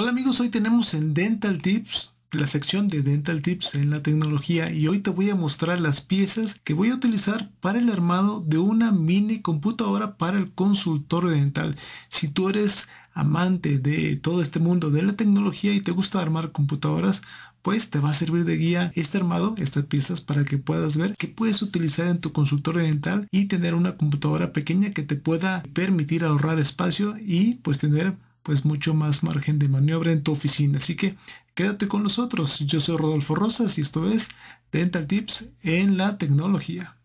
Hola amigos, hoy tenemos en Dental Tips la sección de Dental Tips en la tecnología y hoy te voy a mostrar las piezas que voy a utilizar para el armado de una mini computadora para el consultorio dental. Si tú eres amante de todo este mundo de la tecnología y te gusta armar computadoras, pues te va a servir de guía este armado, estas piezas para que puedas ver que puedes utilizar en tu consultorio dental y tener una computadora pequeña que te pueda permitir ahorrar espacio y pues tener pues mucho más margen de maniobra en tu oficina. Así que quédate con nosotros. Yo soy Rodolfo Rosas y esto es Dental Tips en la tecnología.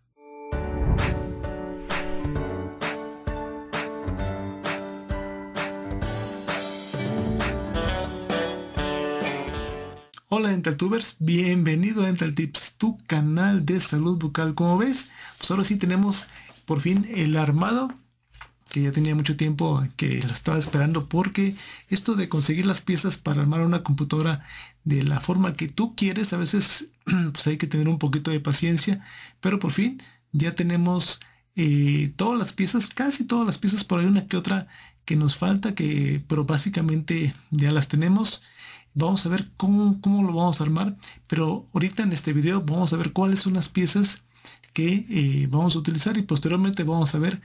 Hola tubers bienvenido a Dental Tips, tu canal de salud bucal. Como ves, pues ahora sí tenemos por fin el armado que ya tenía mucho tiempo que lo estaba esperando porque esto de conseguir las piezas para armar una computadora de la forma que tú quieres, a veces pues hay que tener un poquito de paciencia, pero por fin ya tenemos eh, todas las piezas, casi todas las piezas, por ahí una que otra que nos falta, que, pero básicamente ya las tenemos. Vamos a ver cómo, lo vamos a armar, pero ahorita en este video vamos a ver cuáles son las piezas que eh, vamos a utilizar y posteriormente vamos a ver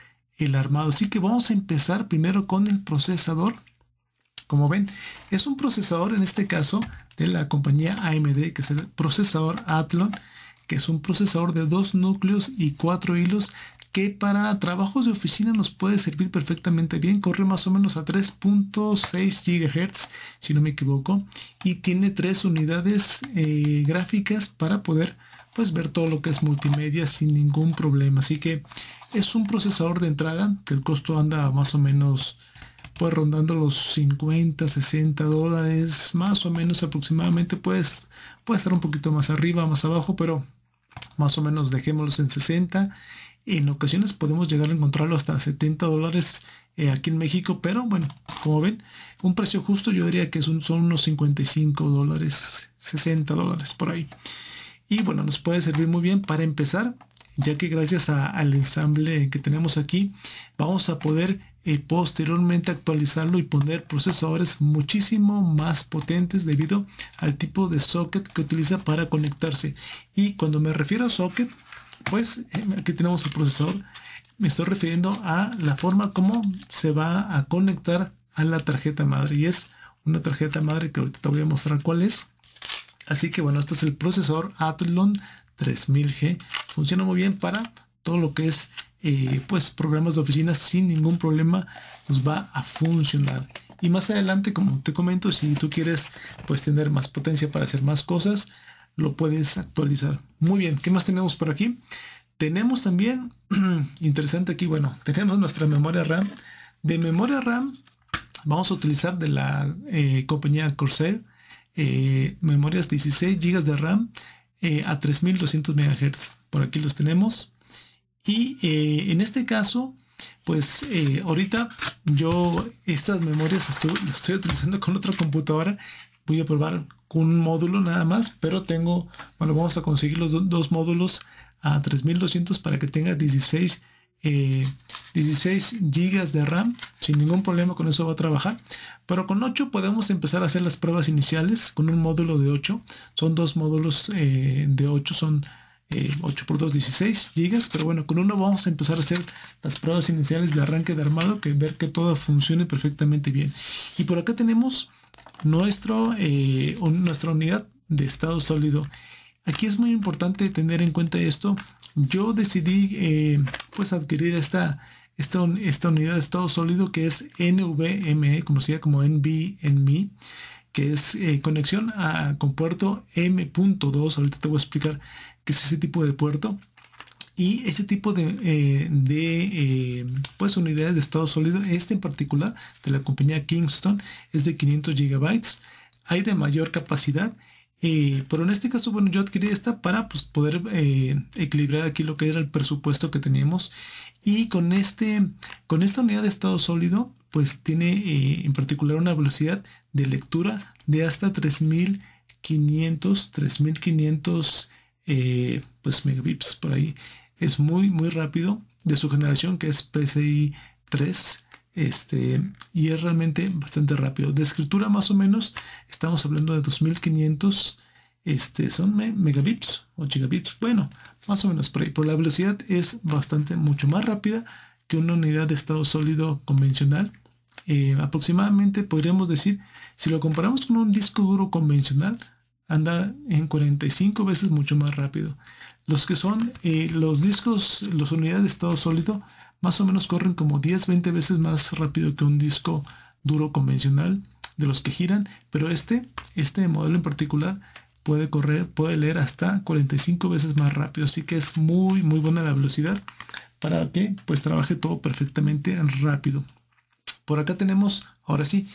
el armado. Así que vamos a empezar primero con el procesador. Como ven, es un procesador en este caso de la compañía AMD, que es el procesador Athlon, que es un procesador de dos núcleos y cuatro hilos que para trabajos de oficina nos puede servir perfectamente bien. Corre más o menos a 3.6 gigahertz, si no me equivoco, y tiene tres unidades eh, gráficas para poder pues ver todo lo que es multimedia sin ningún problema. Así que es un procesador de entrada que el costo anda más o menos pues rondando los 50, 60 dólares, más o menos aproximadamente, pues puede estar un poquito más arriba, más abajo, pero más o menos dejémoslos en 60. En ocasiones podemos llegar a encontrarlo hasta 70 dólares eh, aquí en México, pero bueno, como ven, un precio justo yo diría que son, son unos 55 dólares, 60 dólares por ahí. Y bueno, nos puede servir muy bien para empezar, ya que gracias al ensamble que tenemos aquí, vamos a poder eh, posteriormente actualizarlo y poner procesadores muchísimo más potentes debido al tipo de socket que utiliza para conectarse. Y cuando me refiero a socket, pues eh, aquí tenemos el procesador. Me estoy refiriendo a la forma como se va a conectar a la tarjeta madre. Y es una tarjeta madre que ahorita te voy a mostrar cuál es. Así que bueno, este es el procesador Athlon 3000G. Funciona muy bien para todo lo que es eh, pues programas de oficina sin ningún problema nos va a funcionar. Y más adelante, como te comento, si tú quieres pues tener más potencia para hacer más cosas, lo puedes actualizar. Muy bien, ¿qué más tenemos por aquí? Tenemos también, interesante aquí, bueno, tenemos nuestra memoria RAM. De memoria RAM vamos a utilizar de la eh, compañía Corsair eh, memorias 16 GB de RAM eh, a 3200 megahertz Por aquí los tenemos. Y eh, en este caso, pues ahorita yo estas memorias estoy, las estoy utilizando con otra computadora. Voy a probar con un módulo nada más, pero tengo, bueno, vamos a conseguir los dos módulos a 3200 para que tenga 16 16 eh, GB de RAM, sin ningún problema con eso va a trabajar. Pero con 8 podemos empezar a hacer las pruebas iniciales con un módulo de 8. Son dos módulos eh, de 8, son 8 eh, por 2, 16 gigas Pero bueno, con uno vamos a empezar a hacer las pruebas iniciales de arranque de armado, que ver que todo funcione perfectamente bien. Y por acá tenemos nuestro, nuestra unidad de estado sólido. Aquí es muy importante tener en cuenta esto. Yo decidí eh, pues adquirir esta, esta, unidad de estado sólido que es NVMe, conocida como NVMe, que es eh, conexión a, con puerto M.2. Ahorita te voy a explicar qué es ese tipo de puerto. Y ese tipo de, eh, pues unidades de estado sólido, este en particular de la compañía Kingston, es de 500 GB. Hay de mayor capacidad pero en este caso, bueno, yo adquirí esta para pues, poder eh, equilibrar aquí lo que era el presupuesto que teníamos. Y con, este, con esta unidad de estado sólido, pues tiene eh, en particular una velocidad de lectura de hasta 3500, 3500 eh, pues, megabits por ahí. Es muy, muy rápido de su generación que es PCI 3 este, y es realmente bastante rápido. De escritura más o menos estamos hablando de 2500 este, son megabits o gigabits. Bueno, más o menos por ahí. Pero la velocidad es bastante mucho más rápida que una unidad de estado sólido convencional. Eh, aproximadamente podríamos decir, si lo comparamos con un disco duro convencional, anda en 45 veces mucho más rápido. Los que son eh, los discos, las unidades de estado sólido, más o menos corren como 10, 20 veces más rápido que un disco duro convencional de los que giran, pero este, este modelo en particular puede correr, puede leer hasta 45 veces más rápido, así que es muy muy buena la velocidad para que pues trabaje todo perfectamente rápido. Por acá tenemos, ahora sí,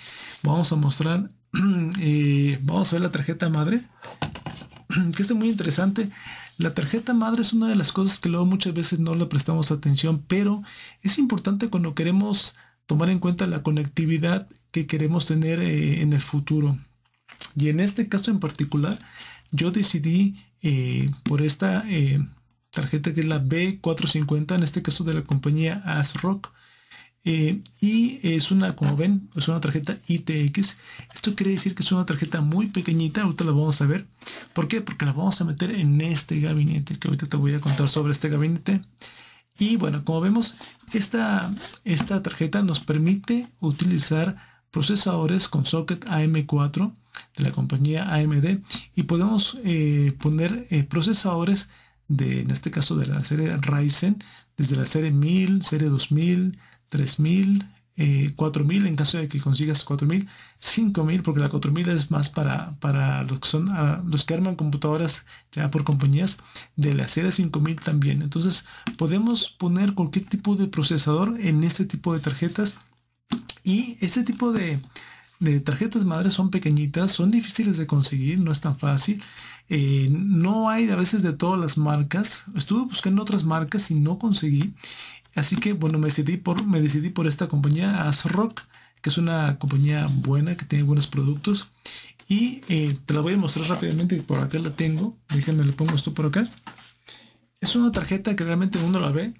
vamos a mostrar, eh, vamos a ver la tarjeta madre, que es muy interesante. La tarjeta madre es una de las cosas que luego muchas veces no le prestamos atención, pero es importante cuando queremos tomar en cuenta la conectividad que queremos tener eh, en el futuro. Y en este caso en particular, yo decidí eh, por esta eh, tarjeta que es la B450, en este caso de la compañía ASRock, eh, y es una, como ven, es pues una tarjeta ITX. Esto quiere decir que es una tarjeta muy pequeñita, ahorita la vamos a ver. ¿Por qué? Porque la vamos a meter en este gabinete, que ahorita te voy a contar sobre este gabinete. Y bueno, como vemos, esta, esta tarjeta nos permite utilizar procesadores con socket AM4 de la compañía AMD y podemos eh, poner eh, procesadores de, en este caso de la serie Ryzen, desde la serie 1000, serie 2000, 3.000, 4.000 eh, en caso de que consigas 4.000, 5.000 porque la 4.000 es más para, para ah, los, que arman computadoras ya por compañías, de la serie 5.000 también. Entonces podemos poner cualquier tipo de procesador en este tipo de tarjetas y este tipo de, tarjetas madres son pequeñitas, son difíciles de conseguir, no es tan fácil. Eh, no hay a veces de todas las marcas. Estuve buscando otras marcas y no conseguí. Así que bueno, me decidí por, me decidí por esta compañía, ASRock, que es una compañía buena, que tiene buenos productos. Y eh, te la voy a mostrar rápidamente, por acá la tengo. Déjenme, le pongo esto por acá. Es una tarjeta que realmente uno la ve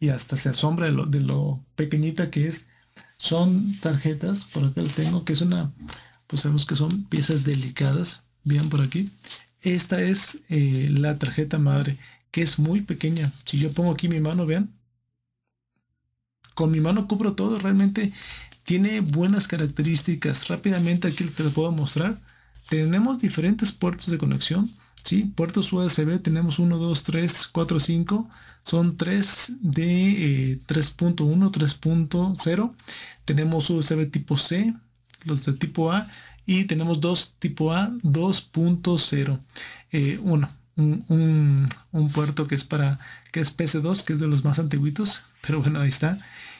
y hasta se asombra de lo, de lo pequeñita que es. Son tarjetas, por acá la tengo, que es una, pues sabemos que son piezas delicadas. bien por aquí. Esta es eh, la tarjeta madre que es muy pequeña. Si yo pongo aquí mi mano, vean. Con mi mano cubro todo, realmente tiene buenas características. Rápidamente aquí te puedo mostrar. Tenemos diferentes puertos de conexión. si, Puertos USB tenemos 1, 2, 3, 4, 5. Son 3 de 3.1, eh, 3.0. Tenemos USB tipo C, los de tipo A. Y tenemos dos tipo A 2.0. 1 un, puerto que es para que es PC2, que es de los más antiguitos, pero bueno, ahí está.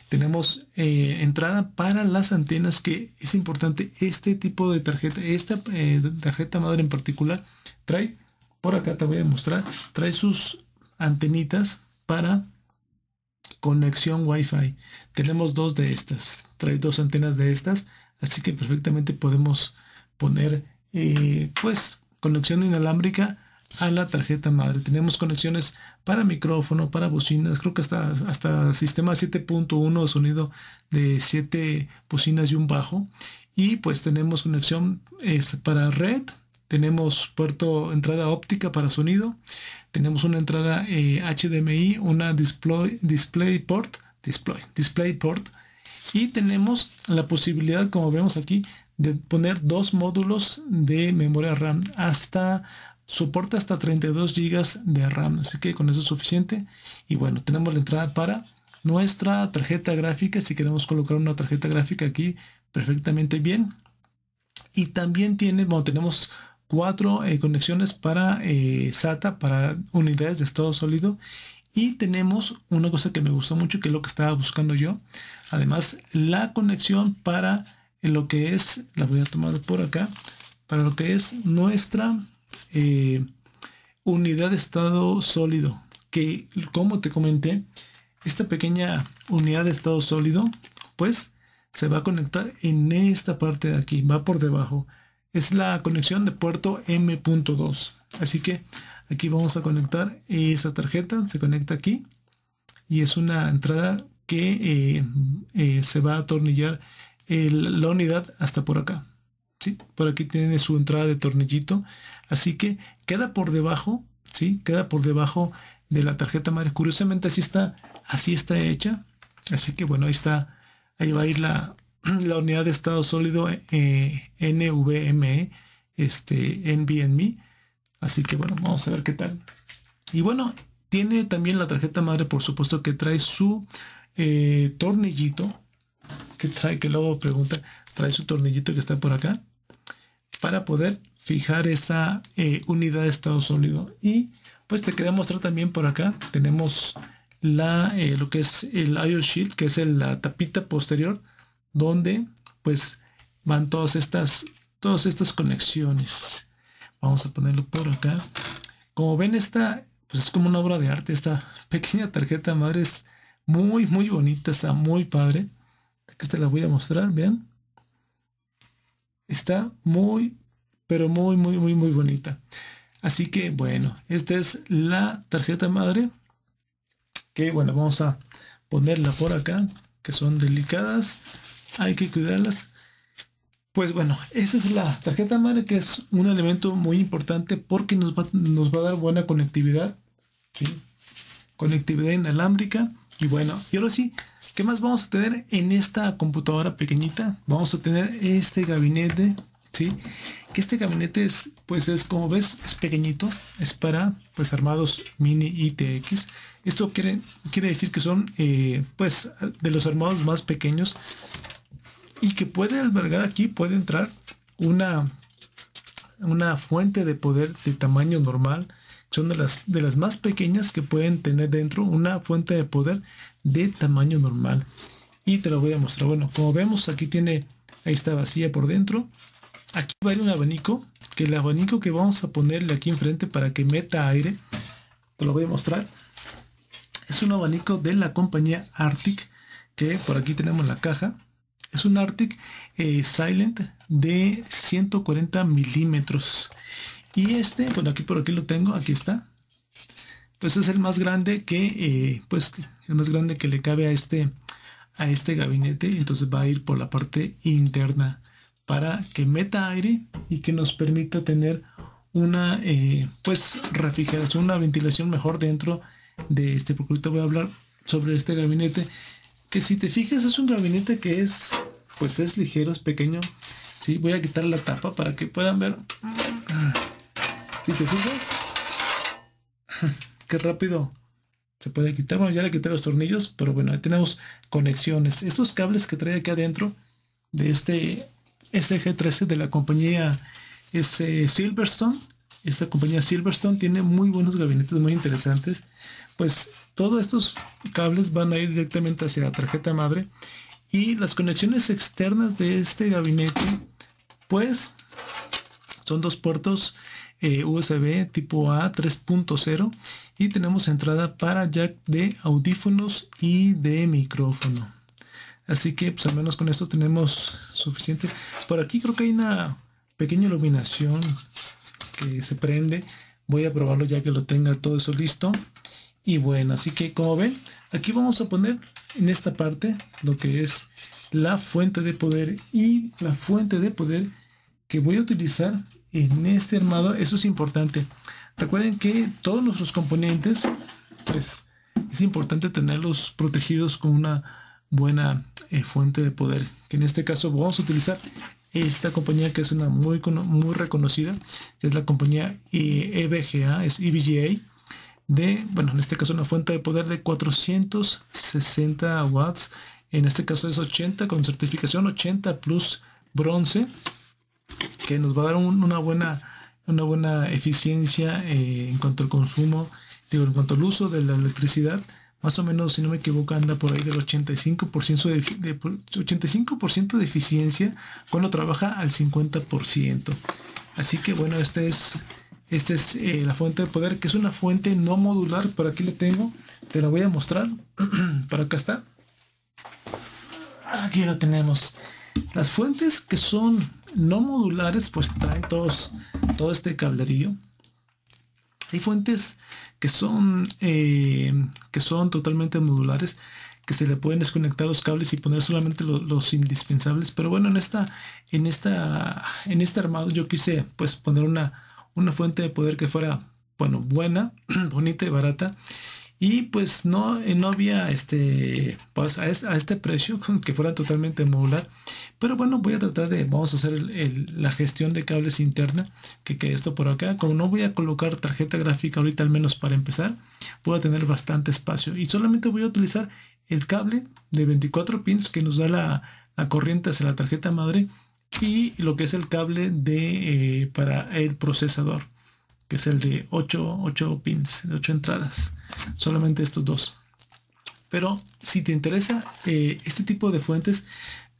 Tenemos eh, entrada para las antenas, que es importante este tipo de tarjeta, esta eh, tarjeta madre en particular, trae, por acá te voy a mostrar, trae sus antenitas para conexión Wi-Fi. Tenemos dos de estas, trae dos antenas de estas, así que perfectamente podemos poner eh, pues conexión inalámbrica a la tarjeta madre. Tenemos conexiones para micrófono, para bocinas, creo que hasta, hasta sistema 7.1 sonido de 7 bocinas y un bajo. Y pues tenemos conexión es, para red, tenemos puerto entrada óptica para sonido, tenemos una entrada HDMI, eh, una display, display port, display, display port, y tenemos la posibilidad, como vemos aquí, de poner dos módulos de memoria RAM hasta Soporta hasta 32 GB de RAM, así que con eso es suficiente. Y bueno, tenemos la entrada para nuestra tarjeta gráfica, si queremos colocar una tarjeta gráfica aquí perfectamente bien. Y también tiene, bueno, tenemos cuatro eh, conexiones para eh, SATA, para unidades de estado sólido. Y tenemos una cosa que me gusta mucho, que es lo que estaba buscando yo. Además, la conexión para lo que es, la voy a tomar por acá, para lo que es nuestra eh, unidad de estado sólido, que como te comenté, esta pequeña unidad de estado sólido, pues se va a conectar en esta parte de aquí, va por debajo. Es la conexión de puerto M.2. Así que aquí vamos a conectar esa tarjeta, se conecta aquí y es una entrada que eh, eh, se va a atornillar la unidad hasta por acá. Por aquí tiene su entrada de tornillito. Así que queda por debajo, ¿sí? Queda por debajo de la tarjeta madre. Curiosamente así está, así está hecha. Así que bueno, ahí está, ahí va a ir la, la unidad de estado sólido eh, NVMe, este, NVMe. Así que bueno, vamos a ver qué tal. Y bueno, tiene también la tarjeta madre, por supuesto, que trae su eh, tornillito. Que trae, que luego pregunta, trae su tornillito que está por acá para poder fijar esa eh, unidad de estado sólido. Y pues te quería mostrar también por acá, tenemos la, eh, lo que es el IO Shield, que es la tapita posterior, donde pues van todas estas, todas estas conexiones. Vamos a ponerlo por acá. Como ven, esta pues es como una obra de arte, esta pequeña tarjeta madre es muy, muy bonita, está muy padre. Aquí te la voy a mostrar, vean. Está muy, pero muy, muy, muy, muy bonita. Así que bueno, esta es la tarjeta madre. Que bueno, vamos a ponerla por acá, que son delicadas. Hay que cuidarlas. Pues bueno, esa es la tarjeta madre que es un elemento muy importante porque nos va, a dar buena conectividad. Conectividad inalámbrica y bueno, y ahora sí, ¿qué más vamos a tener en esta computadora pequeñita? Vamos a tener este gabinete, ¿sí? Que este gabinete es, pues es como ves, es pequeñito, es para pues armados mini ITX. Esto quiere, quiere decir que son eh, pues de los armados más pequeños y que puede albergar aquí, puede entrar una, una fuente de poder de tamaño normal son de las, de las más pequeñas que pueden tener dentro una fuente de poder de tamaño normal. Y te lo voy a mostrar. Bueno, como vemos, aquí tiene, ahí está vacía por dentro. Aquí va a ir un abanico, que el abanico que vamos a ponerle aquí enfrente para que meta aire, te lo voy a mostrar. Es un abanico de la compañía Arctic, que por aquí tenemos la caja. Es un Arctic eh, Silent de 140 milímetros. Y este, bueno, aquí por aquí lo tengo, aquí está. Pues es el más grande que, eh, pues, el más grande que le cabe a este, a este gabinete. Entonces va a ir por la parte interna para que meta aire y que nos permita tener una, eh, pues, refrigeración, una ventilación mejor dentro de este. Porque ahorita voy a hablar sobre este gabinete. Que si te fijas es un gabinete que es, pues, es ligero, es pequeño. Sí, voy a quitar la tapa para que puedan ver si te fijas, qué rápido se puede quitar. Bueno, ya le quité los tornillos, pero bueno, ahí tenemos conexiones. Estos cables que trae aquí adentro de este SG13 de la compañía S eh, Silverstone, esta compañía Silverstone tiene muy buenos gabinetes, muy interesantes. Pues todos estos cables van a ir directamente hacia la tarjeta madre y las conexiones externas de este gabinete pues son dos puertos eh, USB tipo A 3.0 y tenemos entrada para jack de audífonos y de micrófono. Así que pues al menos con esto tenemos suficiente. Por aquí creo que hay una pequeña iluminación que se prende. Voy a probarlo ya que lo tenga todo eso listo. Y bueno, así que como ven, aquí vamos a poner en esta parte lo que es la fuente de poder y la fuente de poder que voy a utilizar en este armado. Eso es importante. Recuerden que todos nuestros componentes, pues es importante tenerlos protegidos con una buena eh, fuente de poder. Que en este caso vamos a utilizar esta compañía que es una muy, muy reconocida, es la compañía EBGA, eh, e es EBGA, de, bueno, en este caso una fuente de poder de 460 watts, en este caso es 80 con certificación 80 plus bronce, que nos va a dar una buena una buena eficiencia eh, en cuanto al consumo, digo, en cuanto al uso de la electricidad, más o menos, si no me equivoco, anda por ahí del 85% de, de 85% de eficiencia cuando trabaja al 50%. Así que bueno, este es, esta es eh, la fuente de poder, que es una fuente no modular, por aquí le tengo, te la voy a mostrar, para acá está. Aquí la tenemos. Las fuentes que son no modulares pues traen todos, todo este cablerío Hay fuentes que son, eh, que son totalmente modulares, que se le pueden desconectar los cables y poner solamente los indispensables. Pero bueno, en esta, en esta, en este armado yo quise pues poner una, una fuente de poder que fuera, bueno, buena, bonita y barata y pues no, eh, no había este, pues, este, a este, precio que fuera totalmente modular. Pero bueno, voy a tratar de, vamos a hacer la gestión de cables interna, que quede esto por acá. Como no voy a colocar tarjeta gráfica ahorita al menos para empezar, voy a tener bastante espacio. Y solamente voy a utilizar el cable de 24 pins que nos da la, corriente hacia la tarjeta madre y lo que es el cable de eh, para el procesador que es el de 8, 8 pins, de 8 entradas. Solamente estos dos. Pero si te interesa eh, este tipo de fuentes,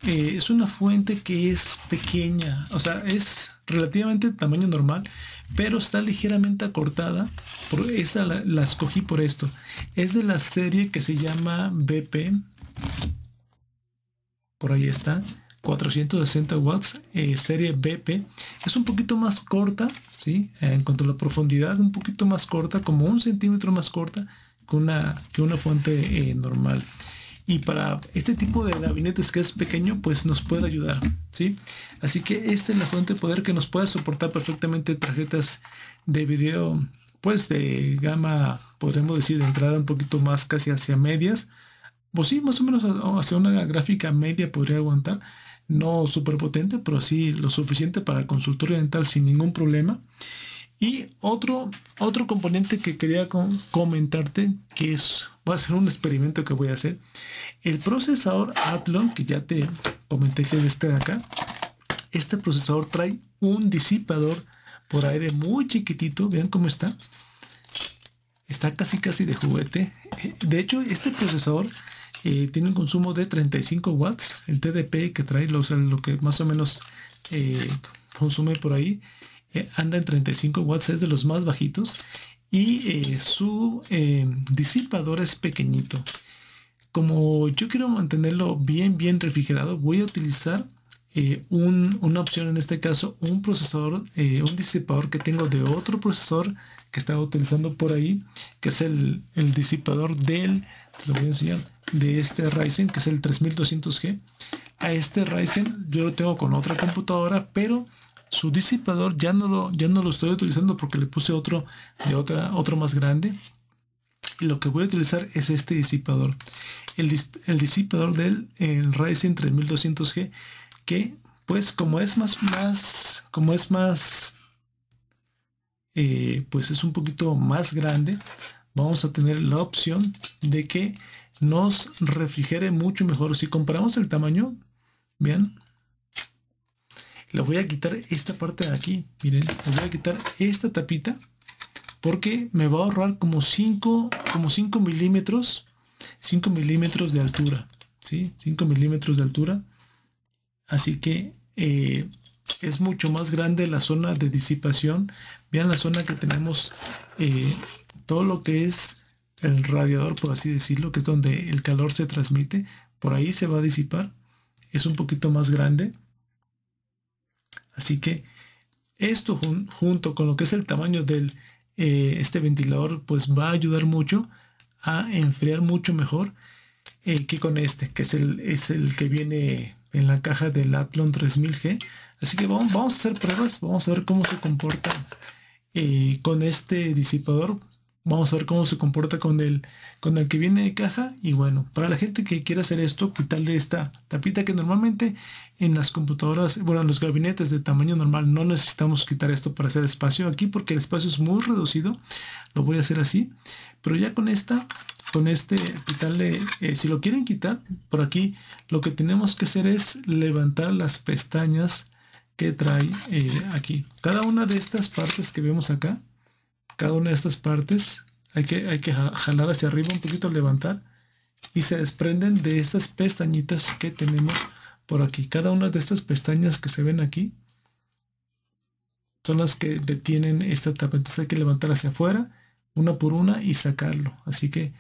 eh, es una fuente que es pequeña, o sea, es relativamente de tamaño normal, pero está ligeramente acortada. Por, esta la, la, escogí por esto. Es de la serie que se llama BP. Por ahí está. 460 watts eh, serie BP es un poquito más corta ¿sí? en cuanto a la profundidad un poquito más corta como un centímetro más corta que una que una fuente eh, normal y para este tipo de gabinetes que es pequeño pues nos puede ayudar ¿sí? así que esta es la fuente de poder que nos puede soportar perfectamente tarjetas de video pues de gama podríamos decir de entrada un poquito más casi hacia medias pues sí, más o menos hacia una gráfica media podría aguantar, no súper potente, pero sí lo suficiente para el consultorio dental sin ningún problema. Y otro, otro componente que quería comentarte, que es, va a ser un experimento que voy a hacer. El procesador Athlon, que ya te comenté que es este de acá, este procesador trae un disipador por aire muy chiquitito, vean cómo está. Está casi casi de juguete. Eh, de hecho, este procesador eh, tiene un consumo de 35 watts, el TDP que trae, lo que más o menos eh, consume por ahí, eh, anda en 35 watts, es de los más bajitos y su disipador es pequeñito. Como yo quiero mantenerlo bien, bien refrigerado, voy a utilizar eh, un, una opción, en este caso, un procesador, eh, un disipador que tengo de otro procesador que estaba utilizando por ahí, que es el, el disipador del, te lo voy a de este Ryzen, que es el 3200G. A este Ryzen yo lo tengo con otra computadora, pero su disipador ya no lo, ya no lo estoy utilizando porque le puse otro de otra, otro más grande. Y lo que voy a utilizar es este disipador. El, el disipador del el Ryzen 3200G que pues como es más, más, como es más, eh, pues es un poquito más grande, vamos a tener la opción de que nos refrigere mucho mejor. Si comparamos el tamaño, bien le voy a quitar esta parte de aquí, miren, le voy a quitar esta tapita porque me va a ahorrar como 5 como 5 milímetros 5 milímetros de altura ¿sí? 5 milímetros de altura Así que eh, es mucho más grande la zona de disipación. Vean la zona que tenemos eh, todo lo que es el radiador, por así decirlo, que es donde el calor se transmite. Por ahí se va a disipar. Es un poquito más grande. Así que esto junto con lo que es el tamaño de eh, este ventilador, pues va a ayudar mucho a enfriar mucho mejor que con este, que es el, es el que viene en la caja del Athlon 3000G. Así que vamos, a hacer pruebas, vamos a ver cómo se comporta eh, con este disipador. Vamos a ver cómo se comporta con el, con el que viene de caja. Y bueno, para la gente que quiera hacer esto, quitarle esta tapita que normalmente en las computadoras, bueno, en los gabinetes de tamaño normal no necesitamos quitar esto para hacer espacio aquí porque el espacio es muy reducido. Lo voy a hacer así. Pero ya con esta con este quitarle, eh, si lo quieren quitar por aquí, lo que tenemos que hacer es levantar las pestañas que trae eh, aquí. Cada una de estas partes que vemos acá, cada una de estas partes, hay que, hay que jalar hacia arriba un poquito, levantar y se desprenden de estas pestañitas que tenemos por aquí. Cada una de estas pestañas que se ven aquí son las que detienen esta tapa Entonces hay que levantar hacia afuera, una por una y sacarlo. Así que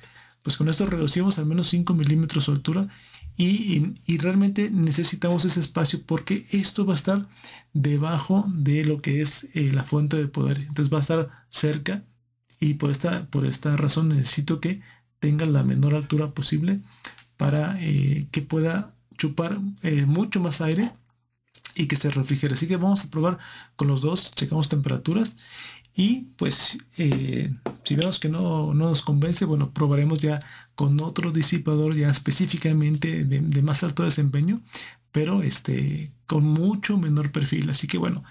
pues con esto reducimos al menos 5 milímetros de altura y, realmente necesitamos ese espacio porque esto va a estar debajo de lo que es eh, la fuente de poder. Entonces va a estar cerca y por esta, por esta razón necesito que tenga la menor altura posible para eh, que pueda chupar eh, mucho más aire y que se refrigere. Así que vamos a probar con los dos, checamos temperaturas y pues eh, si vemos que no, nos convence, bueno, probaremos ya con otro disipador ya específicamente de, más alto desempeño, pero este con mucho menor perfil. Así que bueno,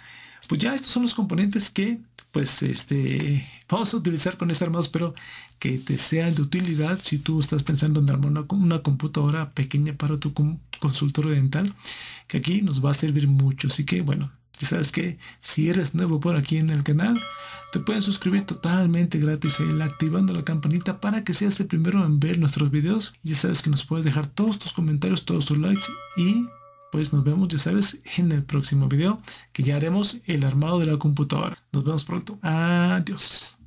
pues ya estos son los componentes que pues este vamos a utilizar con este armado. Espero que te sean de utilidad si tú estás pensando en armar una, computadora pequeña para tu consultorio dental, que aquí nos va a servir mucho. Así que bueno, ya sabes que si eres nuevo por aquí en el canal, te puedes suscribir totalmente gratis a eh, activando la campanita para que seas el primero en ver nuestros videos. Ya sabes que nos puedes dejar todos tus comentarios, todos tus likes y pues nos vemos, ya sabes, en el próximo video que ya haremos el armado de la computadora. Nos vemos pronto. Adiós.